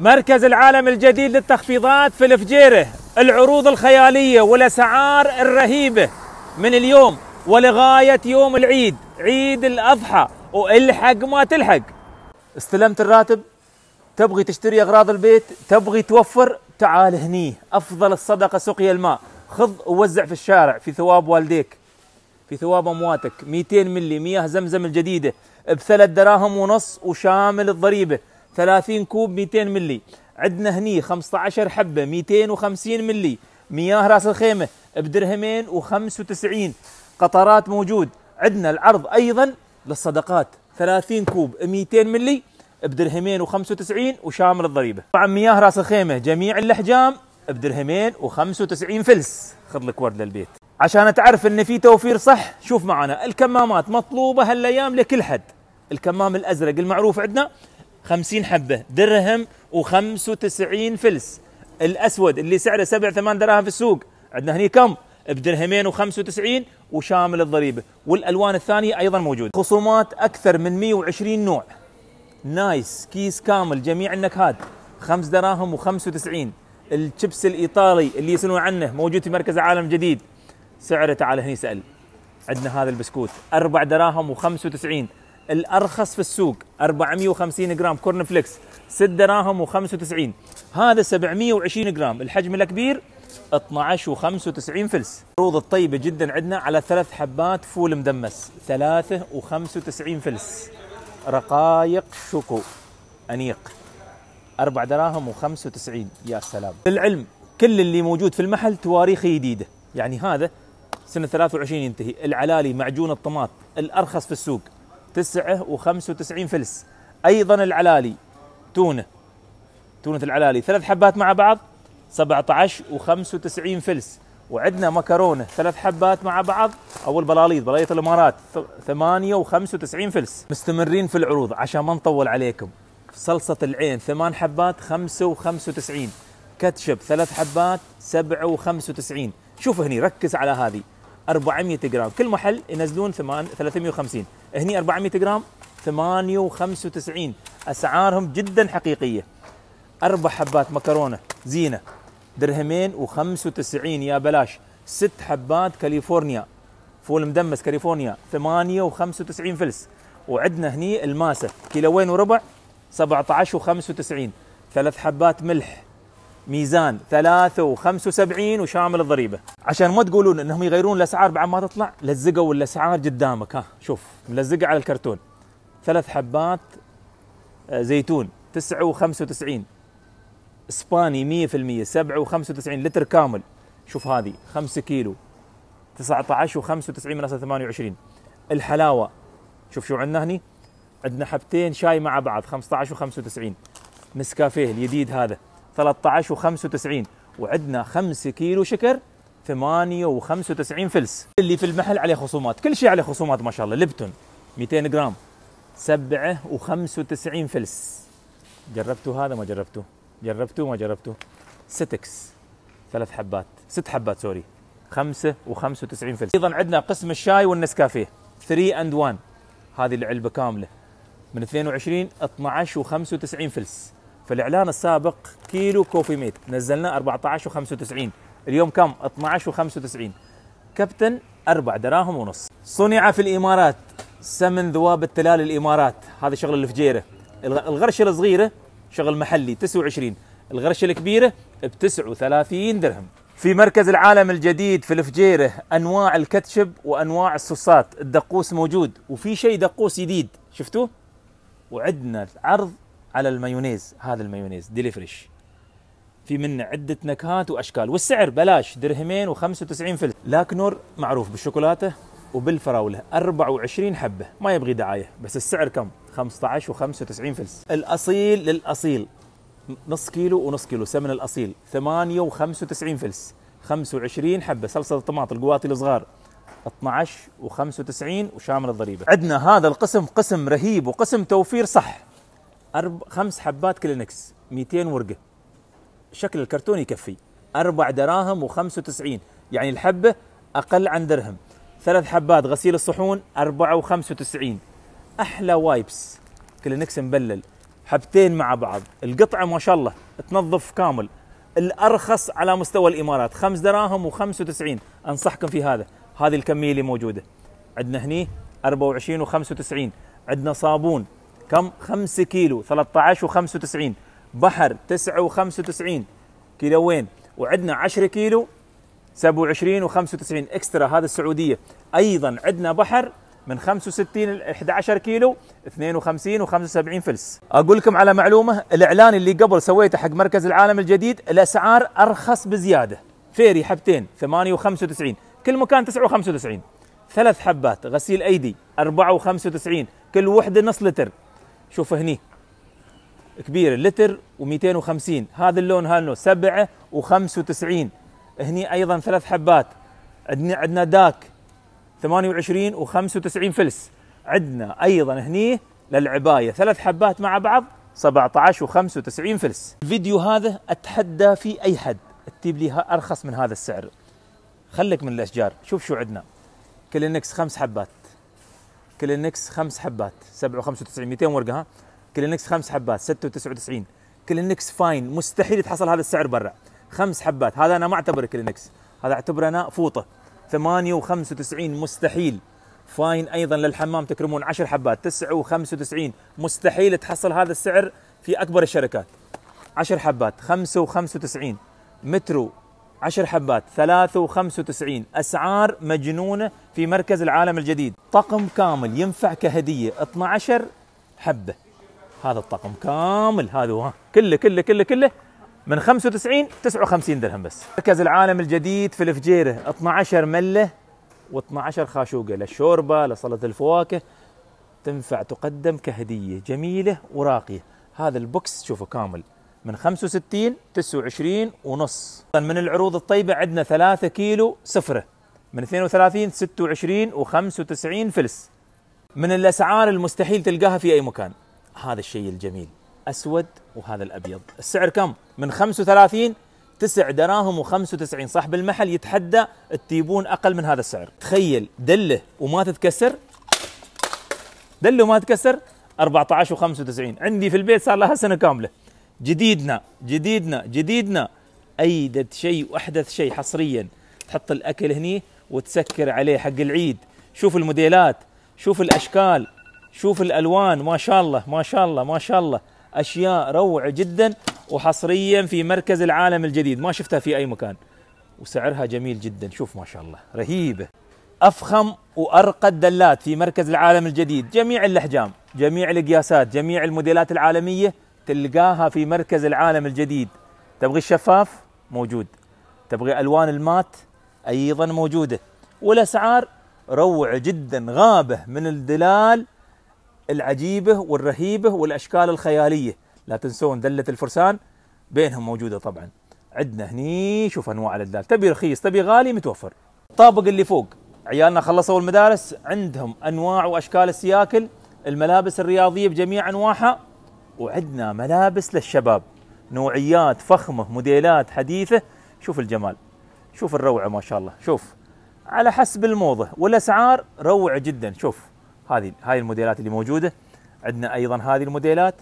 مركز العالم الجديد للتخفيضات في الفجيرة العروض الخيالية والأسعار الرهيبة من اليوم ولغاية يوم العيد عيد الأضحى والحق ما تلحق استلمت الراتب تبغي تشتري أغراض البيت تبغي توفر تعال هني أفضل الصدقة سقي الماء خذ ووزع في الشارع في ثواب والديك في ثواب أمواتك 200 ملي مياه زمزم الجديدة بثلاث دراهم ونص وشامل الضريبة 30 كوب 200 ملي عندنا هني 15 حبه 250 ملي مياه راس الخيمه بدرهمين و95 قطرات موجود عندنا العرض ايضا للصدقات 30 كوب 200 ملي بدرهمين و95 وشامل الضريبه طبعا مياه راس الخيمه جميع الاحجام بدرهمين و95 فلس خذ لك ورد للبيت عشان تعرف ان في توفير صح شوف معنا الكمامات مطلوبه هالايام لكل حد الكمام الازرق المعروف عندنا 50 حبة درهم و95 فلس الأسود اللي سعره 7 8 دراهم في السوق عندنا هني كم؟ بدرهمين و95 وشامل الضريبة والألوان الثانية أيضا موجودة خصومات أكثر من 120 نوع نايس كيس كامل جميع النكهات 5 دراهم و95 الشيبس الإيطالي اللي يسألون عنه موجود في مركز عالم جديد سعره تعال هني سأل عندنا هذا البسكوت 4 دراهم و95 الارخص في السوق 450 جرام كورن فليكس 6 دراهم و95 هذا 720 جرام الحجم الكبير 12 و95 فلس العروض الطيبه جدا عندنا على ثلاث حبات فول مدمس 3 و95 فلس رقايق شوكو انيق 4 دراهم و95 يا سلام للعلم كل اللي موجود في المحل تواريخه جديده يعني هذا سنه 23 ينتهي العلالي معجون الطماط الارخص في السوق تسعة وخمسة وتسعين فلس أيضا العلالي تونة تونة العلالي ثلاث حبات مع بعض سبعة عشر وخمسة وتسعين فلس وعندنا مكرونة ثلاث حبات مع بعض أو البلاليط بلاليط الإمارات ثمانية وخمسة وتسعين فلس مستمرين في العروض عشان ما نطول عليكم صلصة العين ثمان حبات خمسة وخمسة وتسعين كاتشب ثلاث حبات سبعة وخمسة وتسعين شوف هني ركز على هذه 400 جرام كل محل ينزلون 350 هني 400 جرام 895 اسعارهم جدا حقيقيه اربع حبات مكرونه زينه درهمين و95 يا بلاش ست حبات كاليفورنيا فول مدمس كاليفورنيا 8 و95 فلس وعندنا هني الماسه كيلوين وربع 17 و95 ثلاث حبات ملح ميزان 375 وشامل الضريبه عشان ما تقولون انهم يغيرون الاسعار بعد ما تطلع لزقوا الاسعار قدامك ها شوف ملزقه على الكرتون ثلاث حبات آه، زيتون 995 اسباني 100% 795 لتر كامل شوف هذه 5 كيلو 19 و95 من 28 الحلاوه شوف شو عندنا هني عندنا حبتين شاي مع بعض 15 و95 نسكافيه الجديد هذا 13 و95 وعندنا 5 كيلو شكر 95 فلس اللي في المحل عليه خصومات كل شيء عليه خصومات ما شاء الله لبتون 200 جرام 7.95 فلس جربتوا هذا ما جربتوه جربتوا ما جربتوه ستكس ثلاث حبات ست حبات سوري 95 فلس ايضا عندنا قسم الشاي والنسكافيه 3 اند 1 هذه العلبه كامله من 22 12 و95 فلس الاعلان السابق كيلو كوفي ميت نزلناه 14 و95 اليوم كم 12 و95 كابتن 4 دراهم ونص صنع في الامارات سمن ذواب التلال الامارات هذا شغل اللي في جيره الغرشه الصغيره شغل محلي 29 الغرشه الكبيره ب 39 درهم في مركز العالم الجديد في الفجيره انواع الكاتشب وانواع الصوصات الدقوس موجود وفي شيء دقوس جديد شفتوه وعندنا عرض على المايونيز هذا المايونيز ديلي فريش في منه عدة نكهات وأشكال والسعر بلاش درهمين و95 فلس لاكنور معروف بالشوكولاتة وبالفراولة 24 حبة ما يبغي دعاية بس السعر كم 15 و95 فلس الأصيل للأصيل نص كيلو ونص كيلو سمن الأصيل 8 و95 فلس 25 حبة صلصة الطماط القواتي الصغار 12 و95 وشامل الضريبة عندنا هذا القسم قسم رهيب وقسم توفير صح أرب... خمس حبات كلينكس 200 ورقه شكل الكرتون يكفي أربع دراهم و95 يعني الحبة أقل عن درهم ثلاث حبات غسيل الصحون أربعة و95 أحلى وايبس كلينكس مبلل حبتين مع بعض القطعة ما شاء الله تنظف كامل الأرخص على مستوى الإمارات خمس دراهم و95 أنصحكم في هذا هذه الكمية اللي موجودة عندنا هني 24 و95 عندنا صابون كم 5 كيلو 13 و95 بحر 9 و95 كيلوين وعندنا 10 كيلو 27 و95 اكسترا هذا السعوديه ايضا عندنا بحر من 65 ل 11 كيلو 52 و75 فلس اقول لكم على معلومه الاعلان اللي قبل سويته حق مركز العالم الجديد الاسعار ارخص بزياده فيري حبتين 8 و95 كل مكان 9 و95 ثلاث حبات غسيل ايدي 4 و95 كل وحده نص لتر شوف هني كبير لتر و250 هذا اللون هالنو 7 و95 هني ايضا ثلاث حبات عندنا عندنا داك 28 و95 فلس عندنا ايضا هني للعبايه ثلاث حبات مع بعض 17 و95 فلس الفيديو هذا اتحدى في اي حد تجيب لي ارخص من هذا السعر خليك من الاشجار شوف شو عندنا كلينكس خمس حبات كلينكس خمس حبات 97 200 ورقه ها كلينكس خمس حبات 96 كلينكس فاين مستحيل يتحصل هذا السعر برا خمس حبات هذا انا ما اعتبره كلينكس هذا اعتبره انا فوطه 98 مستحيل فاين ايضا للحمام تكرمون 10 حبات 995 مستحيل تحصل هذا السعر في اكبر الشركات 10 حبات 95 مترو عشر حبات 93 أسعار مجنونة في مركز العالم الجديد طقم كامل ينفع كهدية 12 حبة هذا الطقم كامل هذا ها كله كله كله كله من 95 59 درهم بس مركز العالم الجديد في الفجيرة 12 ملة و12 خاشوقة للشوربة لسلطة الفواكه تنفع تقدم كهدية جميلة وراقية هذا البوكس شوفوا كامل من 65 29 ونص من العروض الطيبة عندنا 3 كيلو سفرة من 32 26 و95 فلس من الأسعار المستحيل تلقاها في أي مكان هذا الشيء الجميل أسود وهذا الأبيض السعر كم؟ من 35 9 دراهم و95 صاحب المحل يتحدى التيبون أقل من هذا السعر تخيل دله وما تتكسر دله وما تتكسر 14 و95 عندي في البيت صار لها سنة كاملة جديدنا جديدنا جديدنا ايدت شيء واحدث شيء حصريا تحط الاكل هني وتسكر عليه حق العيد شوف الموديلات شوف الاشكال شوف الالوان ما شاء الله ما شاء الله ما شاء الله اشياء روعه جدا وحصريا في مركز العالم الجديد ما شفتها في اي مكان وسعرها جميل جدا شوف ما شاء الله رهيبه افخم وارقى الدلات في مركز العالم الجديد جميع الاحجام جميع القياسات جميع الموديلات العالميه تلقاها في مركز العالم الجديد تبغي الشفاف موجود تبغي الوان المات ايضا موجوده والاسعار روعه جدا غابه من الدلال العجيبه والرهيبه والاشكال الخياليه لا تنسون دله الفرسان بينهم موجوده طبعا عندنا هني شوف انواع الدلال تبي رخيص تبي غالي متوفر الطابق اللي فوق عيالنا خلصوا المدارس عندهم انواع واشكال السياكل الملابس الرياضيه بجميع انواعها وعندنا ملابس للشباب نوعيات فخمه موديلات حديثه شوف الجمال شوف الروعه ما شاء الله شوف على حسب الموضه والاسعار روعه جدا شوف هذه هاي الموديلات اللي موجوده عندنا ايضا هذه الموديلات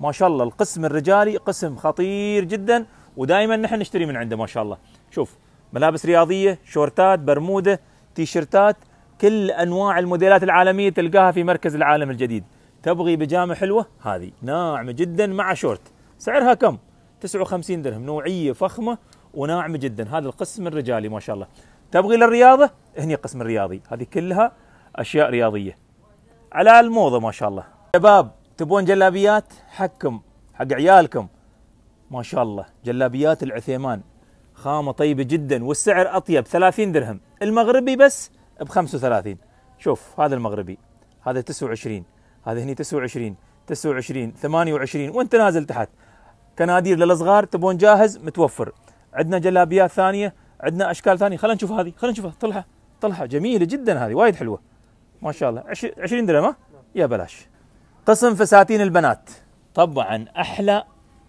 ما شاء الله القسم الرجالي قسم خطير جدا ودائما نحن نشتري من عنده ما شاء الله شوف ملابس رياضيه شورتات برموده تيشرتات كل انواع الموديلات العالميه تلقاها في مركز العالم الجديد تبغي بيجامه حلوه هذه ناعمه جدا مع شورت سعرها كم 59 درهم نوعيه فخمه وناعمه جدا هذا القسم الرجالي ما شاء الله تبغي للرياضه هني قسم الرياضي هذه كلها اشياء رياضيه على الموضه ما شاء الله شباب تبون جلابيات حقكم حق عيالكم ما شاء الله جلابيات العثيمان خامه طيبه جدا والسعر اطيب 30 درهم المغربي بس ب 35 شوف هذا المغربي هذا 29 هذا هني 29 29 28 وانت نازل تحت كنادير للصغار تبون جاهز متوفر عندنا جلابيات ثانيه عندنا اشكال ثانيه خلينا نشوف هذه خلينا نشوفها طلحه طلحه جميله جدا هذه وايد حلوه ما شاء الله 20 درهم ها يا بلاش قسم فساتين البنات طبعا احلى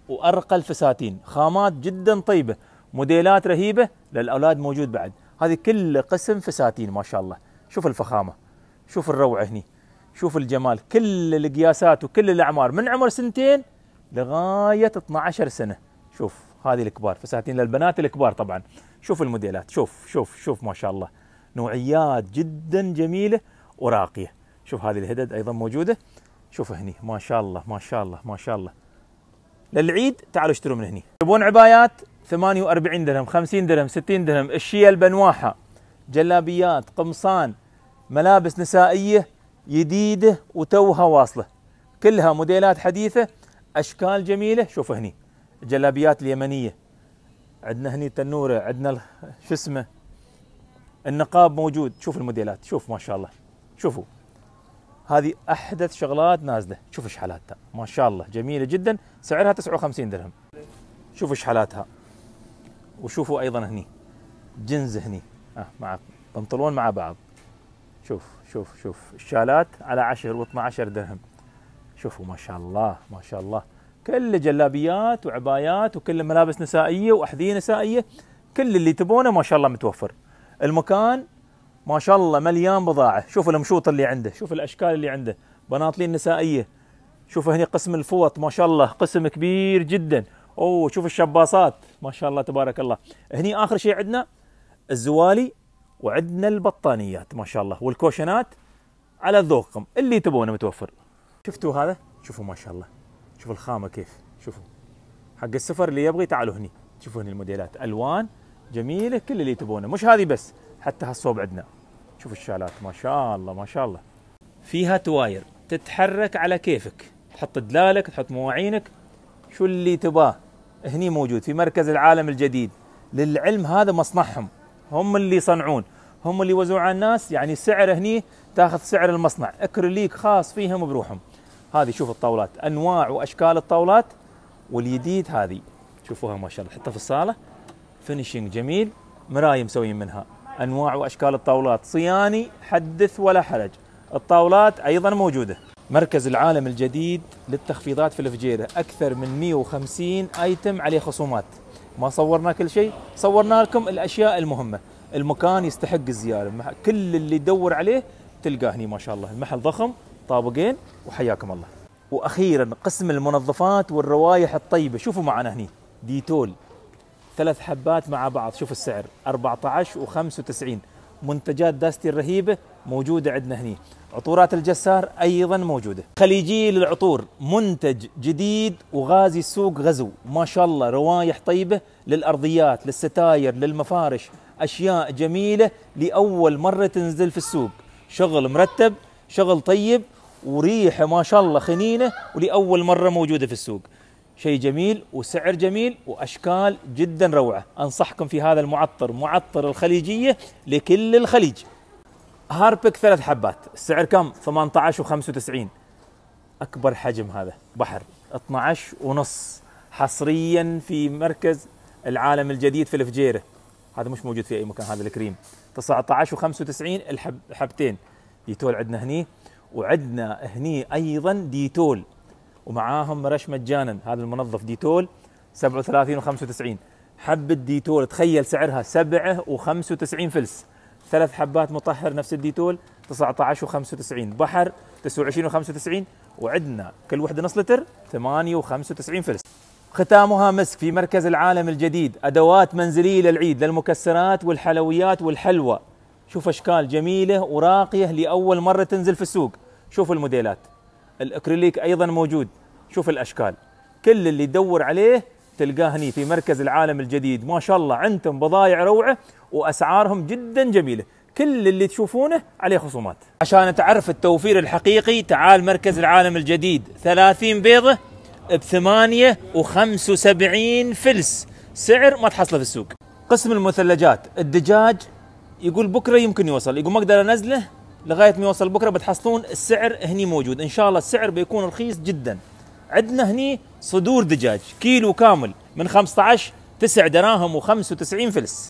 وارقى الفساتين خامات جدا طيبه موديلات رهيبه للاولاد موجود بعد هذه كل قسم فساتين ما شاء الله شوف الفخامه شوف الروعه هني شوف الجمال كل القياسات وكل الاعمار من عمر سنتين لغايه 12 سنه شوف هذه الكبار فساتين للبنات الكبار طبعا شوف الموديلات شوف شوف شوف ما شاء الله نوعيات جدا جميله وراقيه شوف هذه الهدد ايضا موجوده شوف هني ما شاء الله ما شاء الله ما شاء الله للعيد تعالوا اشتروا من هني تبون عبايات 48 درهم 50 درهم 60 درهم الشيل بنواحه جلابيات قمصان ملابس نسائيه جديده وتوها واصله كلها موديلات حديثه اشكال جميله شوف هني الجلابيات اليمنيه عندنا هني تنوره عندنا شو اسمه النقاب موجود شوف الموديلات شوف ما شاء الله شوفوا هذه احدث شغلات نازله شوف شحالاتها ما شاء الله جميله جدا سعرها 59 درهم شوفوا شحالاتها وشوفوا ايضا هني جنز هني آه مع بنطلون مع بعض شوف شوف شوف الشالات على 10 و12 درهم شوفوا ما شاء الله ما شاء الله كل جلابيات وعبايات وكل ملابس نسائيه واحذيه نسائيه كل اللي تبونه ما شاء الله متوفر المكان ما شاء الله مليان بضاعه شوف المشوط اللي عنده شوف الاشكال اللي عنده بناطلين نسائيه شوف هنا قسم الفوط ما شاء الله قسم كبير جدا اوه شوف الشباصات ما شاء الله تبارك الله هني اخر شيء عندنا الزوالي وعندنا البطانيات ما شاء الله والكوشنات على ذوقكم اللي تبونه متوفر شفتوا هذا شوفوا ما شاء الله شوفوا الخامه كيف شوفوا حق السفر اللي يبغي تعالوا هني شوفوا هني الموديلات الوان جميله كل اللي تبونه مش هذه بس حتى هالصوب عندنا شوفوا الشالات ما شاء الله ما شاء الله فيها تواير تتحرك على كيفك تحط دلالك تحط مواعينك شو اللي تباه هني موجود في مركز العالم الجديد للعلم هذا مصنعهم هم اللي يصنعون هم اللي يوزعون على الناس يعني السعر هني تاخذ سعر المصنع اكريليك خاص فيهم بروحهم هذه شوف الطاولات انواع واشكال الطاولات واليديد هذه شوفوها ما شاء الله حتى في الصاله فينيشينج جميل مرايه مسويين منها انواع واشكال الطاولات صياني حدث ولا حرج الطاولات ايضا موجوده مركز العالم الجديد للتخفيضات في الفجيره اكثر من 150 ايتم عليه خصومات ما صورنا كل شيء صورنا لكم الاشياء المهمه المكان يستحق الزياره كل اللي يدور عليه تلقاه هنا ما شاء الله المحل ضخم طابقين وحياكم الله واخيرا قسم المنظفات والروائح الطيبه شوفوا معنا هني ديتول ثلاث حبات مع بعض شوف السعر 14 و95 منتجات داستي الرهيبة موجودة عندنا هني عطورات الجسار أيضا موجودة خليجي للعطور منتج جديد وغازي السوق غزو ما شاء الله روايح طيبة للأرضيات للستاير للمفارش أشياء جميلة لأول مرة تنزل في السوق شغل مرتب شغل طيب وريحة ما شاء الله خنينة ولأول مرة موجودة في السوق شيء جميل وسعر جميل واشكال جدا روعه انصحكم في هذا المعطر معطر الخليجيه لكل الخليج هاربك ثلاث حبات السعر كم 18 و95 اكبر حجم هذا بحر 12 ونص حصريا في مركز العالم الجديد في الفجيره هذا مش موجود في اي مكان هذا الكريم 19 و95 الحب حبتين ديتول عندنا هني وعندنا هني ايضا ديتول ومعاهم رش مجانا هذا المنظف ديتول 37 و95 حبة ديتول تخيل سعرها 7 و95 فلس ثلاث حبات مطهر نفس الديتول 19 و95 بحر 29 و95 وعندنا كل وحدة نص لتر 8 و95 فلس ختامها مسك في مركز العالم الجديد أدوات منزلية للعيد للمكسرات والحلويات والحلوى شوف أشكال جميلة وراقية لأول مرة تنزل في السوق شوف الموديلات الاكريليك ايضا موجود شوف الاشكال كل اللي يدور عليه تلقاه هني في مركز العالم الجديد ما شاء الله عندهم بضايع روعه واسعارهم جدا جميله كل اللي تشوفونه عليه خصومات عشان تعرف التوفير الحقيقي تعال مركز العالم الجديد 30 بيضه ب 8 و75 فلس سعر ما تحصله في السوق قسم المثلجات الدجاج يقول بكره يمكن يوصل يقول ما اقدر انزله لغايه ما يوصل بكره بتحصلون السعر هني موجود ان شاء الله السعر بيكون رخيص جدا عندنا هني صدور دجاج كيلو كامل من 15 9 دراهم و95 فلس